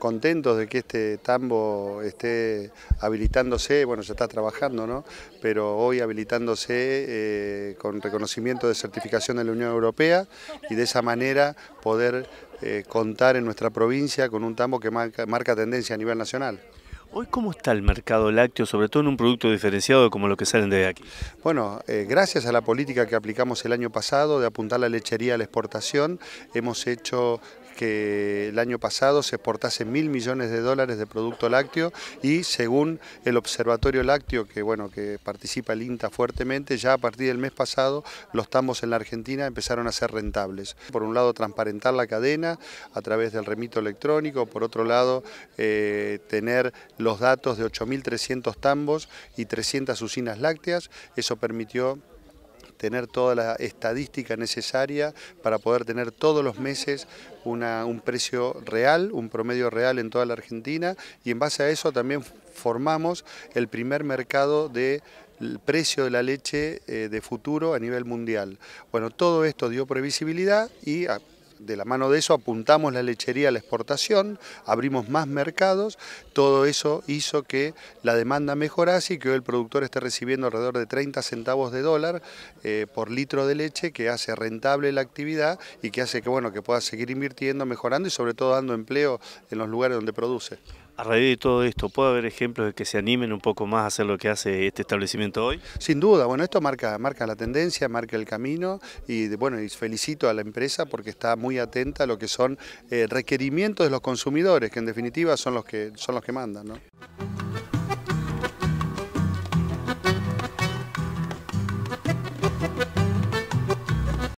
Contentos de que este tambo esté habilitándose, bueno, ya está trabajando, ¿no? Pero hoy habilitándose eh, con reconocimiento de certificación de la Unión Europea y de esa manera poder eh, contar en nuestra provincia con un tambo que marca, tendencia a nivel nacional. Hoy, ¿cómo está el mercado lácteo, sobre todo en un producto diferenciado como lo que salen de aquí? Bueno, eh, gracias a la política que aplicamos el año pasado de apuntar la lechería a la exportación, hemos hecho que el año pasado se exportase mil millones de dólares de producto lácteo y según el Observatorio Lácteo, que bueno, que participa el INTA fuertemente, ya a partir del mes pasado los tambos en la Argentina empezaron a ser rentables. Por un lado, transparentar la cadena a través del remito electrónico, por otro lado, eh, tener los datos de 8.300 tambos y 300 usinas lácteas, eso permitió tener toda la estadística necesaria para poder tener todos los meses una, un precio real, un promedio real en toda la Argentina y en base a eso también formamos el primer mercado de precio de la leche eh, de futuro a nivel mundial. Bueno, todo esto dio previsibilidad y ah, de la mano de eso apuntamos la lechería a la exportación, abrimos más mercados, todo eso hizo que la demanda mejorase y que hoy el productor esté recibiendo alrededor de 30 centavos de dólar eh, por litro de leche que hace rentable la actividad y que hace que, bueno, que pueda seguir invirtiendo, mejorando y sobre todo dando empleo en los lugares donde produce. A raíz de todo esto, ¿puede haber ejemplos de que se animen un poco más a hacer lo que hace este establecimiento hoy? Sin duda, bueno, esto marca, marca la tendencia, marca el camino y bueno, y felicito a la empresa porque está muy atenta a lo que son eh, requerimientos de los consumidores, que en definitiva son los que, son los que mandan.